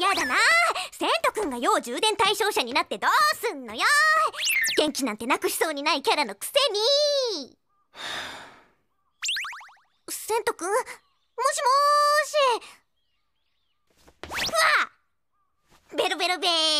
やだなセント君が要充電対象者になってどうすんのよ元気なんてなくしそうにないキャラのくせにセント君もしもーしうわベルベルベー